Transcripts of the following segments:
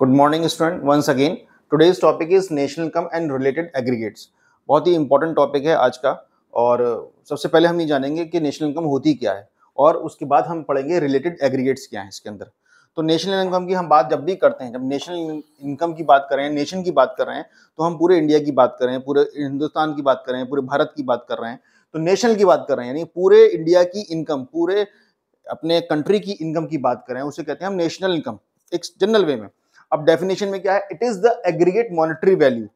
Good morning student once again today's topic is national income and related aggregates बहुत ही important topic है आज का और uh, सबसे पहले हम ये जानेंगे कि नेशनल इनकम होती क्या है और उसके बाद हम पढ़ेंगे रिलेटेड एग्रीगेट्स क्या हैं इसके अंदर तो नेशनल इनकम की हम बात जब भी करते हैं जब नेशनल इनकम की बात कर रहे हैं नेशन की बात कर रहे हैं तो हम पूरे इंडिया की बात कर रहे हैं पूरे हिंदुस्तान की बात कर रहे हैं पूरे भारत की बात कर रहे हैं तो नेशनल की बात कर रहे हैं यानी पूरे इंडिया की इनकम पूरे अपने कंट्री की इनकम की बात कर रहे हैं उसे कहते हैं हम नेशनल इनकम एक जनरल वे में अब डेफिनेशन में क्या है it is the aggregate monetary value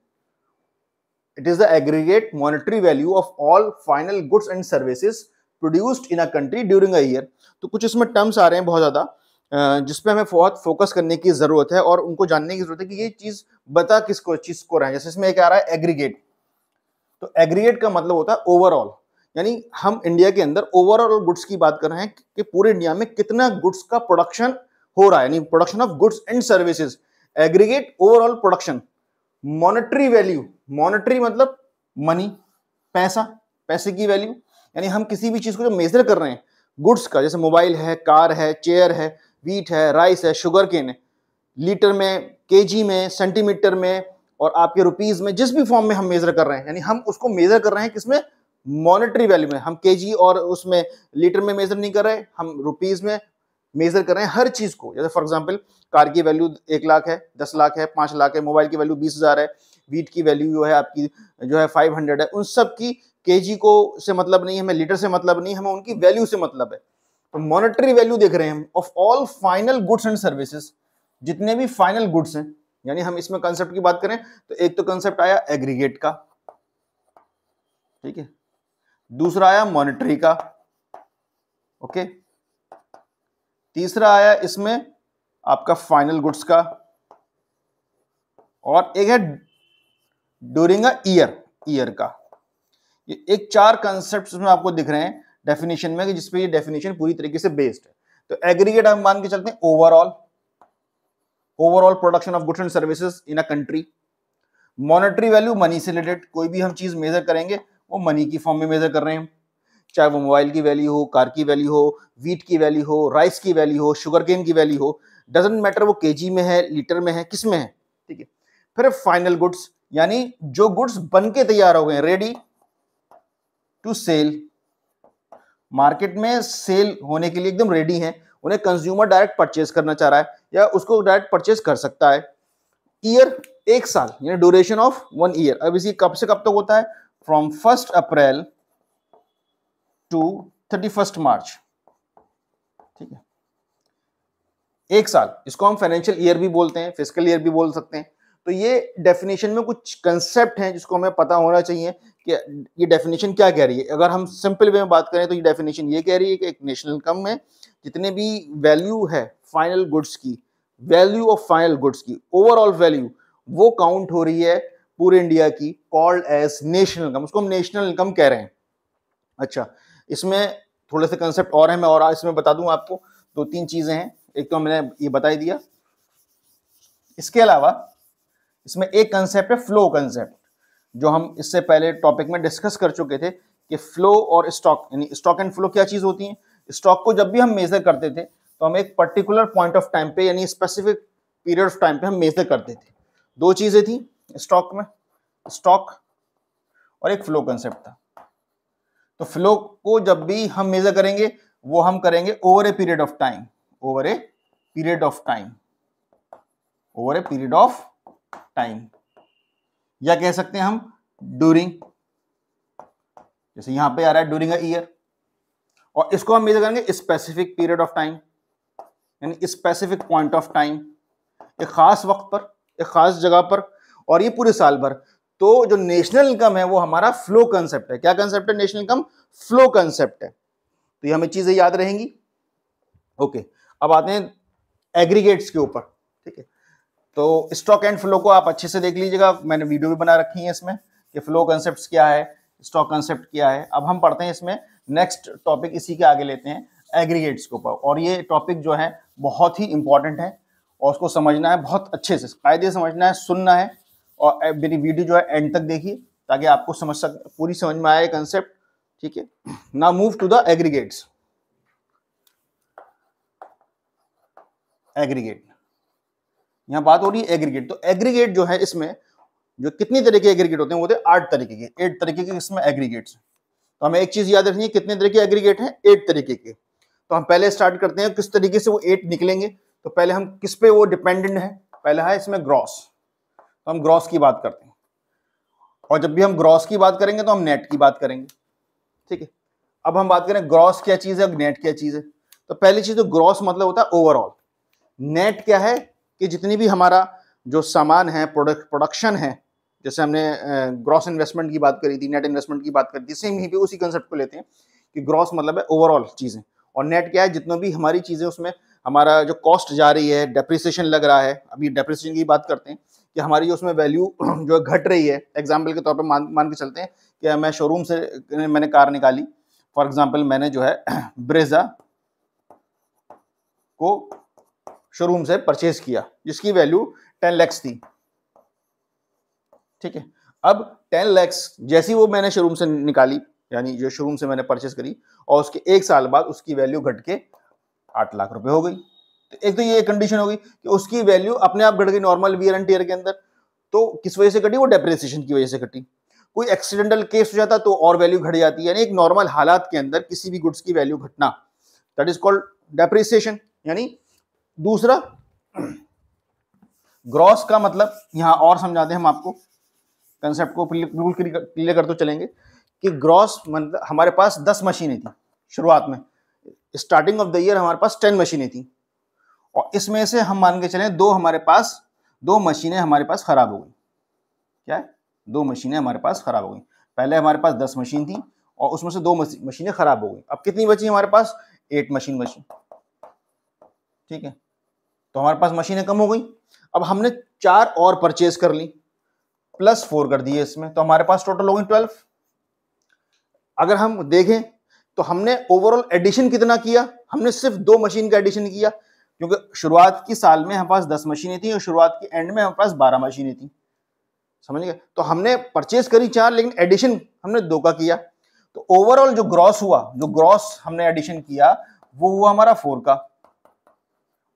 it is the aggregate monetary value of all final goods and services produced in a country during a तो कुछ इसमें टर्म्स आ रहे हैं बहुत ज़्यादा जिसपे हमें बहुत फोकस करने की ज़रूरत है और उनको जानने की ज़रूरत है कि ये चीज़ बता किसको चीज़ को रहा है जैसे इसमें एक आ रहा है एग्रीगेट तो एग्रीगेट का मतलब होता है ओवरऑल यानी हम इंडिया के अंदर ओवरऑल गुड्स की बात कर रहे हैं कि पूरे इंडिया में कितना गुड्स का प्रोडक्शन हो रहा है यानी production of goods and services aggregate overall production monetary value monetary मतलब मनी पैसा पैसे की वैल्यू यानी हम किसी भी चीज़ को जो मेजर कर रहे हैं गुड्स का जैसे मोबाइल है कार है चेयर है वीट है राइस है शुगर केन है लीटर में केजी में सेंटीमीटर में और आपके रुपीज में जिस भी फॉर्म में हम मेजर कर रहे हैं यानी हम उसको मेजर कर रहे हैं किसमें मॉनेटरी वैल्यू में हम केजी और उसमें लीटर में मेजर नहीं कर रहे हम रुपीज में मेजर कर रहे हैं हर चीज को जैसे फॉर एग्जाम्पल कार की वैल्यू एक लाख है दस लाख है पांच लाख है मोबाइल की वैल्यू बीस हजार है वीट की वैल्यू जो है आपकी जो है फाइव हंड्रेड है उन सब की केजी को से मतलब नहीं हमें लीटर से मतलब नहीं हमें उनकी वैल्यू से मतलब है तो मॉनिटरी वैल्यू देख रहे हैं हम of all final goods and services जितने भी फाइनल गुड्स हैं यानी हम इसमें कंसेप्ट की बात करें तो एक तो कंसेप्ट आया एग्रीगेट का ठीक है दूसरा आया मॉनिटरी का ओके okay? तीसरा आया इसमें आपका फाइनल गुड्स का और एक है ड्यूरिंग अ ईयर ईयर का ये एक चार कंसेप्ट में आपको दिख रहे हैं डेफिनेशन में कि जिसपे ये डेफिनेशन पूरी तरीके से बेस्ड है तो एग्रीगेट हम मान के चलते हैं overall overall production of goods and services in a country monetary value money से रिलेटेड कोई भी हम चीज मेजर करेंगे वो मनी की फॉर्म में मेजर कर रहे हैं चाहे वो मोबाइल की वैल्यू हो कार की वैल्यू हो वीट की वैल्यू हो राइस की वैल्यू हो शुगर केन की वैल्यू हो डजेंट मैटर वो के में है लीटर में है किस में है ठीक है फिर फाइनल गुड्स यानी जो गुड्स बन के तैयार हो गए रेडी टू सेल मार्केट में सेल होने के लिए एकदम रेडी हैं उन्हें कंज्यूमर डायरेक्ट परचेस करना चाह रहा है या उसको डायरेक्ट परचेस कर सकता है ईयर एक साल यानी ड्यूरेशन ऑफ वन ईयर अब इसी कब से कब तक तो होता है from first April to thirty first March ठीक है एक साल इसको हम फाइनेंशियल ईयर भी बोलते हैं फिजिकल ईयर भी बोल सकते हैं तो ये डेफिनेशन में कुछ कंसेप्ट हैं जिसको हमें पता होना चाहिए कि ये डेफिनेशन क्या कह रही है अगर हम सिंपल वे में बात करें तो ये डेफिनेशन ये कह रही है कि एक नेशनल इनकम में जितने भी वैल्यू है फाइनल गुड्स की वैल्यू ऑफ फाइनल गुड्स की ओवरऑल वैल्यू वो काउंट हो रही है पूरे इंडिया की कॉल्ड एज नेशनल इनकम उसको हम नेशनल इनकम कह रहे हैं अच्छा इसमें थोड़े से कंसेप्ट और हैं मैं और इसमें बता दूं आपको दो तीन चीज़ें हैं एक तो मैंने ये बताई दिया इसके अलावा इसमें एक कंसेप्ट है फ्लो कंसेप्ट जो हम इससे पहले टॉपिक में डिस्कस कर चुके थे कि फ्लो और स्टॉक यानी स्टॉक एंड फ्लो क्या चीज़ होती है स्टॉक को जब भी हम मेजर करते थे तो हम एक पर्टिकुलर पॉइंट ऑफ टाइम पे यानी स्पेसिफिक पीरियड ऑफ टाइम पे हम मेजर करते थे दो चीज़ें थी स्टॉक में स्टॉक और एक फ्लो कंसेप्ट था तो फ्लो को जब भी हम मेजर करेंगे वो हम करेंगे over a period of time over a period of time over a period of time या कह सकते हैं हम ड्यूरिंग जैसे यहां पे आ रहा है ड्यूरिंग अ ईयर और इसको हम मेजर करेंगे स्पेसिफिक पीरियड ऑफ टाइम यानी स्पेसिफिक पॉइंट ऑफ टाइम एक खास वक्त पर एक खास जगह पर और ये पूरे साल भर तो जो नेशनल इनकम है वो हमारा फ्लो कंसेप्ट है क्या कंसेप्ट है नेशनल इनकम फ्लो कंसेप्ट है तो ये हमें चीजें याद रहेंगी ओके अब आते हैं एग्रीगेट्स के ऊपर ठीक है तो स्टॉक एंड फ्लो को आप अच्छे से देख लीजिएगा मैंने वीडियो भी बना रखी है इसमें कि फ्लो कंसेप्ट क्या है स्टॉक कंसेप्ट क्या है अब हम पढ़ते हैं इसमें नेक्स्ट टॉपिक इसी के आगे लेते हैं एग्रीगेट्स के ऊपर और ये टॉपिक जो है बहुत ही इंपॉर्टेंट है और उसको समझना है बहुत अच्छे से कायदे समझना है सुनना है और मेरी वीडियो जो है एंड तक देखिए ताकि आपको समझ सक पूरी समझ में आए कंसेप्ट ठीक है ना move to the aggregates aggregate यहां बात हो रही है एग्रीगेट तो एग्रीगेट जो है इसमें जो कितनी तरह के एग्रीगेट होते हैं वो थे आठ तरीके के एट तरीके के इसमें एग्रीगेट्स तो हमें एक चीज याद रखनी है कितने तरीके एग्रीगेट हैं एट तरीके के तो हम पहले स्टार्ट करते हैं किस तरीके से वो एट निकलेंगे तो पहले हम किस पे वो डिपेंडेंट है पहला है इसमें ग्रॉस तो हम ग्रॉस की बात करते हैं और जब भी हम ग्रॉस की बात करेंगे तो हम नेट की बात करेंगे ठीक है अब हम बात करें ग्रॉस क्या चीज़ है और नेट क्या चीज़ है तो पहली चीज़ तो ग्रॉस मतलब होता है ओवरऑल नेट क्या है कि जितनी भी हमारा जो सामान है प्रोडक्ट प्रोडक्शन है जैसे हमने ग्रॉस इन्वेस्टमेंट की बात करी थी नेट इन्वेस्टमेंट की बात करी थी सेम यहीं पे उसी कंसेप्ट को लेते हैं कि ग्रॉस मतलब है ओवरऑल चीज़ें और नेट क्या है जितनी भी हमारी चीज़ें उसमें हमारा जो कॉस्ट जा रही है डेप्रिसिएशन लग रहा है अभी डेप्रिसिएशन की बात करते हैं कि हमारी जो उसमें वैल्यू जो है घट रही है एग्जाम्पल के तौर पर मान मान के चलते हैं कि मैं शोरूम से मैंने कार निकाली फॉर एग्जाम्पल मैंने जो है ब्रेजा को शोरूम से परचेज किया जिसकी वैल्यू टेन लैक्स थी ठीक है अब टेन लैक्स जैसी वो मैंने शोरूम से निकाली यानी जो शोरूम से मैंने परचेज करी और उसके एक साल बाद उसकी वैल्यू घट के आठ लाख रुपए हो गई तो एक तो ये कंडीशन होगी कि उसकी वैल्यू अपने आप घट गई नॉर्मल वियर एंड टीयर के अंदर तो किस वजह से घटी वो डेप्रेसिएशन की वजह से घटी कोई एक्सीडेंटल केस हो जाता तो और वैल्यू घट जाती है यानी एक नॉर्मल हालात के अंदर किसी भी गुड्स की वैल्यू घटना दैट इज कॉल्ड डेप्रिसिएशन यानी दूसरा ग्रॉस का मतलब यहां और समझा दें हम आपको कंसेप्ट को बिल्कुल क्लियर कर तो चलेंगे कि ग्रॉस मतलब हमारे पास दस मशीनें थी शुरुआत में स्टार्टिंग ऑफ द ईयर हमारे पास टेन मशीनें थी और इसमें से हम मान के चले दो हमारे पास दो मशीनें हमारे पास ख़राब हो गई क्या है दो मशीनें हमारे पास ख़राब हो गई पहले हमारे पास दस मशीन थी और उसमें से दो मशीनें ख़राब हो गई अब कितनी बची हमारे पास एट मशीन बची ठीक है तो हमारे पास मशीनें कम हो गई अब हमने चार और परचेज कर ली प्लस फोर कर दिए इसमें तो हमारे पास टोटल हो गई ट्वेल्व अगर हम देखें तो हमने ओवरऑल एडिशन कितना किया हमने सिर्फ दो मशीन का एडिशन किया क्योंकि शुरुआत की साल में हमारे पास दस मशीनें थी और शुरुआत के एंड में हमारे पास बारह मशीनें थी समझ गए तो हमने परचेज करी चार लेकिन एडिशन हमने दो का किया तो ओवरऑल जो ग्रॉस हुआ जो ग्रॉस हमने एडिशन किया वो हुआ हमारा फोर का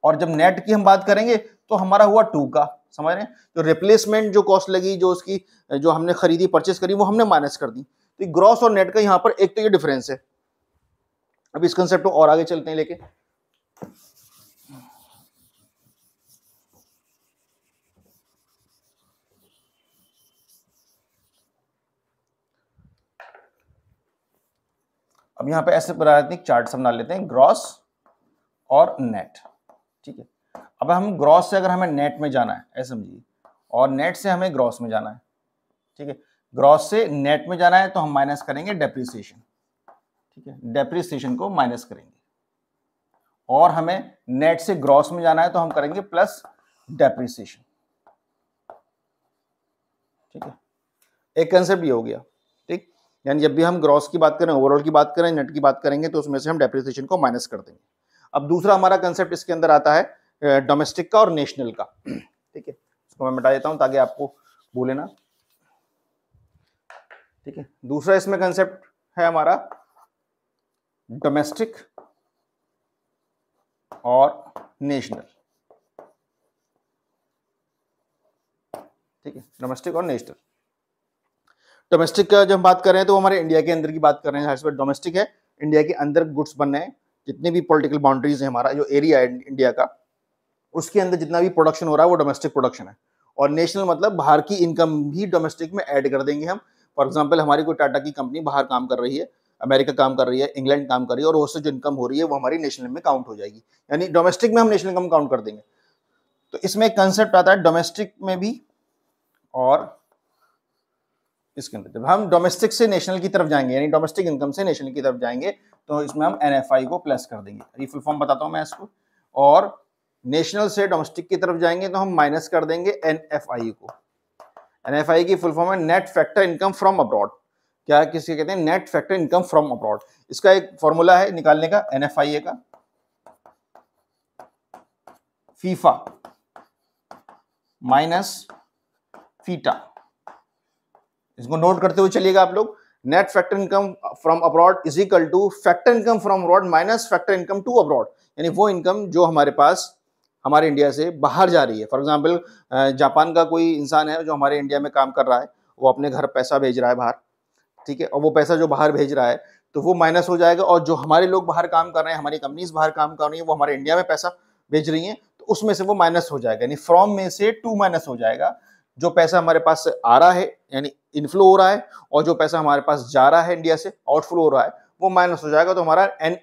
और जब नेट की हम बात करेंगे तो हमारा हुआ टू का समझ रहे हैं तो रिप्लेसमेंट जो कॉस्ट लगी जो उसकी जो हमने खरीदी परचेस करी वो हमने माइनस कर दी तो ग्रॉस और नेट का यहां पर एक तो ये डिफरेंस है अब इस कंसेप्ट को और आगे चलते हैं लेके अब यहां पे ऐसे प्रायतिक चार्ट बना लेते हैं ग्रॉस और नेट ठीक है अब हम ग्रॉस से अगर हमें नेट में जाना है ऐसे समझिए और नेट से हमें ग्रॉस में जाना है ठीक है ग्रॉस से नेट में जाना है तो हम माइनस करेंगे डेप्रिसिएशन ठीक है डेप्रिसिएशन को माइनस करेंगे और हमें नेट से ग्रॉस में जाना है तो हम करेंगे प्लस डेप्रिसिएशन ठीक है एक कंसेप्ट ये हो गया यानी जब भी हम ग्रॉस की बात करें ओवरऑल की बात करें नेट की बात करेंगे तो उसमें से हम डेप्रिसिएशन को माइनस कर देंगे अब दूसरा हमारा कंसेप्ट इसके अंदर आता है डोमेस्टिक का और नेशनल का ठीक है इसको मैं मिटा देता हूँ ताकि आपको भूले ना ठीक है दूसरा इसमें कंसेप्ट है हमारा डोमेस्टिक और नेशनल ठीक है डोमेस्टिक और नेशनल डोमेस्टिक uh, जब हम बात कर रहे हैं तो वो हमारे इंडिया के अंदर की बात कर रहे हैं हर्ष डोमेस्टिक है इंडिया के अंदर गुड्स बन रहे हैं जितनी भी पॉलिटिकल बाउंड्रीज है हमारा जो एरिया है इंडिया का उसके अंदर जितना भी प्रोडक्शन हो रहा है वो डोमेस्टिक प्रोडक्शन है और नेशनल मतलब बाहर की इनकम भी डोमेस्टिक में ऐड कर देंगे हम फॉर एग्जाम्पल हमारी कोई टाटा की कंपनी बाहर काम कर रही है अमेरिका काम कर रही है इंग्लैंड काम कर रही है और उससे जो इनकम हो रही है वो हमारी नेशनल में काउंट हो जाएगी यानी डोमेस्टिक में हम नेशनल इनकम काउंट कर देंगे तो इसमें एक कंसेप्ट आता है डोमेस्टिक में भी और इसके अंदर जब हम डोमेस्टिक से नेशनल की तरफ जाएंगे यानी डोमेस्टिक इनकम से नेशनल की तरफ जाएंगे तो इसमें हम एन को प्लस कर देंगे ये फुल फॉर्म बताता हूँ मैं इसको और नेशनल से डोमेस्टिक की तरफ जाएंगे तो हम माइनस कर देंगे एन को एन की फुल फॉर्म है net factor income from abroad क्या किसके कहते हैं net factor income from abroad इसका एक फॉर्मूला है निकालने का एन का फीफा माइनस फीटा इसको नोट करते हुए चलिएगा आप लोग net factor income from abroad is equal to factor income from abroad minus factor income to abroad यानी वो इनकम जो हमारे पास हमारे इंडिया से बाहर जा रही है फॉर एग्जाम्पल जापान का कोई इंसान है जो हमारे इंडिया में काम कर रहा है वो अपने घर पैसा भेज रहा है बाहर ठीक है और वो पैसा जो बाहर भेज रहा है तो वो माइनस हो जाएगा और जो हमारे लोग बाहर काम कर रहे हैं हमारी कंपनीज बाहर काम कर रही हैं वो हमारे इंडिया में पैसा भेज रही हैं तो उसमें से वो माइनस हो जाएगा यानी फ्रॉम में से टू माइनस हो जाएगा जो पैसा हमारे पास आ रहा है यानी इनफ्लो हो रहा है और जो पैसा हमारे पास जा रहा है इंडिया से आउटफ्लो हो रहा है वो माइनस हो जाएगा तो हमारा एन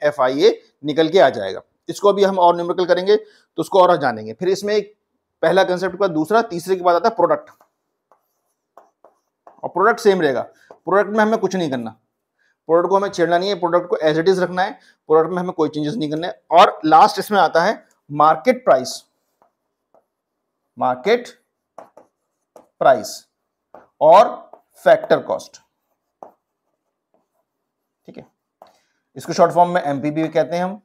निकल के आ जाएगा इसको अभी हम और न्यूमेरिकल करेंगे तो उसको और जानेंगे फिर इसमें एक पहला कंसेप्ट का दूसरा तीसरे के बाद आता है प्रोडक्ट और प्रोडक्ट सेम रहेगा प्रोडक्ट में हमें कुछ नहीं करना प्रोडक्ट को हमें छेड़ना नहीं है प्रोडक्ट को एज इट इज रखना है प्रोडक्ट में हमें कोई चेंजेस नहीं करना है और लास्ट इसमें आता है मार्केट प्राइस मार्केट प्राइस और फैक्टर कॉस्ट ठीक है इसको शॉर्ट फॉर्म में एमपीबी कहते हैं हम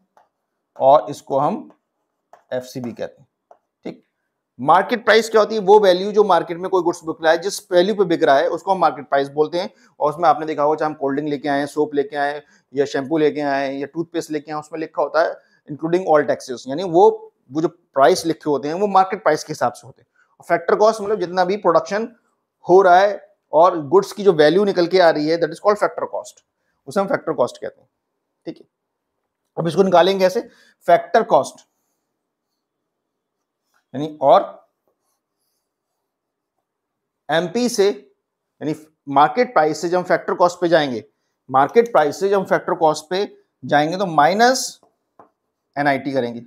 और इसको हम एफसीबी कहते हैं ठीक मार्केट प्राइस क्या होती है वो वैल्यू जो मार्केट में कोई गुड्स बिक रहा है जिस वैल्यू पे बिक रहा है उसको हम मार्केट प्राइस बोलते हैं और उसमें आपने देखा होगा चाहे हम कोल्ड ड्रिंक लेके आए सोप लेके आए या शैम्पू लेके आए या टूथपेस्ट लेके आए उसमें लिखा होता है इंक्लूडिंग ऑल टैक्सेस यानी वो वो जो प्राइस लिखे होते हैं वो मार्केट प्राइस के हिसाब से होते हैं फैक्टर कॉस्ट मतलब जितना भी प्रोडक्शन हो रहा है और गुड्स की जो वैल्यू निकल के आ रही है that is called factor cost उसे हम फैक्टर कॉस्ट कहते हैं ठीक है अब इसको निकालेंगे ऐसे फैक्टर कॉस्ट यानी और एमपी से यानी मार्केट प्राइस से जब हम फैक्टर कॉस्ट पे जाएंगे मार्केट प्राइस से जब हम फैक्टर कॉस्ट पे जाएंगे तो माइनस एनआईटी करेंगे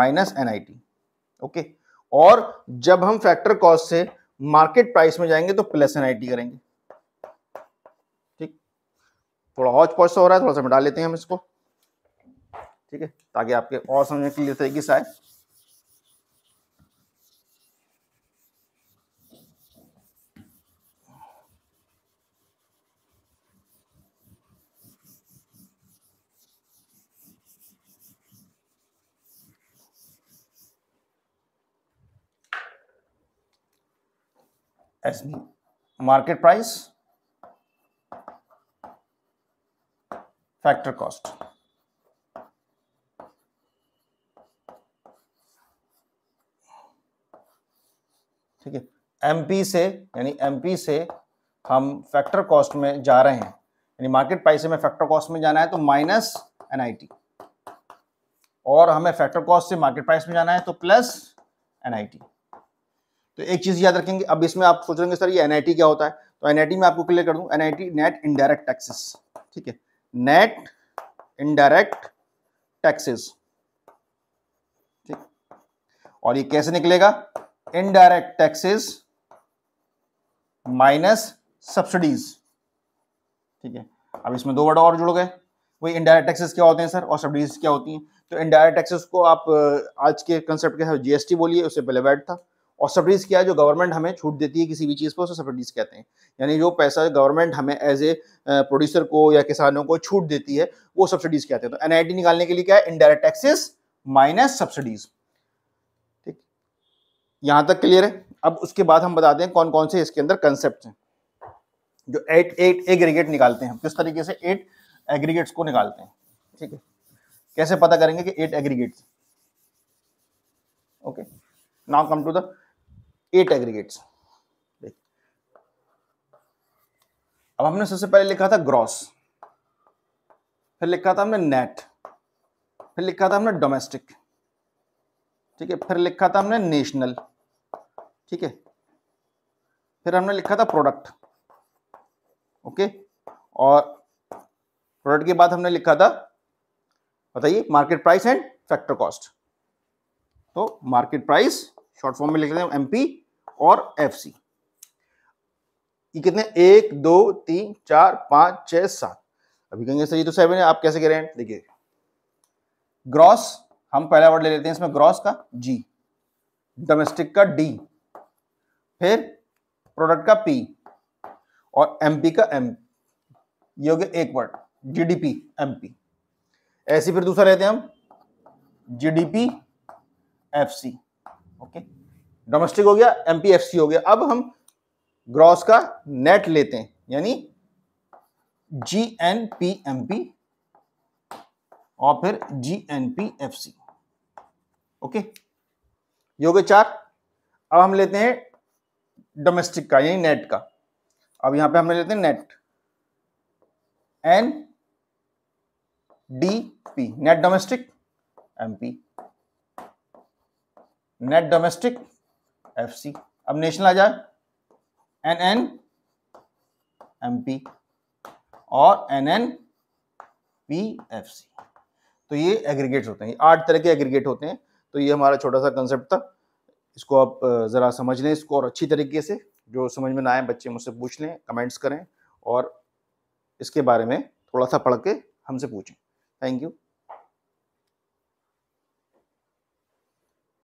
माइनस एनआईटी ओके और जब हम फैक्टर कॉस्ट से मार्केट प्राइस में जाएंगे तो प्लस एन आई टी करेंगे ठीक थोड़ा हॉच पॉच हो रहा है थोड़ा सा मिटा लेते हैं हम इसको ठीक है ताकि आपके और समझ में क्लियर तरीके से आए as market price factor cost. ठीक है एमपी से यानी एमपी से हम फैक्टर कॉस्ट में जा रहे हैं यानी मार्केट प्राइस में फैक्टर कॉस्ट में जाना है तो माइनस एनआईटी और हमें फैक्टर कॉस्ट से मार्केट प्राइस में जाना है तो प्लस एनआईटी तो एक चीज़ याद रखेंगे अब इसमें आप सोच रहे सर ये एनआईटी क्या होता है तो एनआईटी में आपको क्लियर कर दू एनआईटी नेट इनडायरेक्ट टैक्सेस ठीक है नेट इनडायरेक्ट टैक्सेस और ये कैसे निकलेगा इनडायरेक्ट टैक्सेस माइनस सब्सिडीज ठीक है अब इसमें दो वर्ड और जुड़ गए वही इनडायरेक्ट टैक्सेस क्या होते हैं सर और सब्सिडीज क्या होती हैं तो इनडायरेक्ट टैक्सेस को आप आज के कंसेप्ट के साथ जीएसटी बोलिए उससे पहले वैट था और सब्सिडीज क्या है जो गवर्नमेंट हमें छूट देती है किसी भी चीज़ पर उसे सब्सिडीज कहते हैं यानी जो पैसा गवर्नमेंट हमें एज ए प्रोड्यूसर को या किसानों को छूट देती है वो सब्सिडीज कहते हैं तो एनआईटी निकालने के लिए क्या है इनडायरेक्ट टैक्सेस माइनस सब्सिडीज ठीक यहां तक क्लियर है अब उसके बाद हम बताते हैं कौन कौन से इसके अंदर कंसेप्ट हैं जो एट एट एग्रीगेट निकालते हैं किस तरीके से एट एग्रीगेट्स को निकालते हैं ठीक है कैसे पता करेंगे कि eight aggregates okay now come to the eight aggregates अब हमने सबसे पहले लिखा था ग्रॉस फिर लिखा था हमने नेट फिर लिखा था हमने डोमेस्टिक ठीक है फिर लिखा था हमने नेशनल ठीक है फिर हमने लिखा था प्रोडक्ट ओके और प्रोडक्ट के बाद हमने लिखा था बताइए market price and factor cost तो मार्केट प्राइस शॉर्ट फॉर्म में लिख लेते हैं एमपी और एफसी ये कितने एक दो तीन चार पांच छह सात अभी कहेंगे सर ये तो सेवन है आप कैसे कह रहे हैं देखिए ग्रॉस हम पहला वर्ड ले लेते हैं इसमें ग्रॉस का जी डोमेस्टिक का डी फिर प्रोडक्ट का पी और एमपी का एम ये हो गया एक वर्ड जीडीपी एमपी ऐसे फिर दूसरा लेते हैं हम जीडीपी एफसी ओके डोमेस्टिक हो गया एमपीएफसी हो गया अब हम ग्रॉस का नेट लेते हैं यानी G N P M P और फिर G N P F C okay योगे चार अब हम लेते हैं डोमेस्टिक का यानी नेट का अब यहां पे हम लेते हैं net N D P net domestic M P net domestic F C अब नेशनल आ जाए एन एन एम पी और N N P F C तो ये एग्रीगेट्स होते हैं आठ तरह के एग्रीगेट होते हैं तो ये हमारा छोटा सा कंसेप्ट था इसको आप ज़रा समझ लें इसको और अच्छी तरीके से जो समझ में ना आए बच्चे मुझसे पूछ लें कमेंट्स करें और इसके बारे में थोड़ा सा पढ़ के हमसे पूछें थैंक यू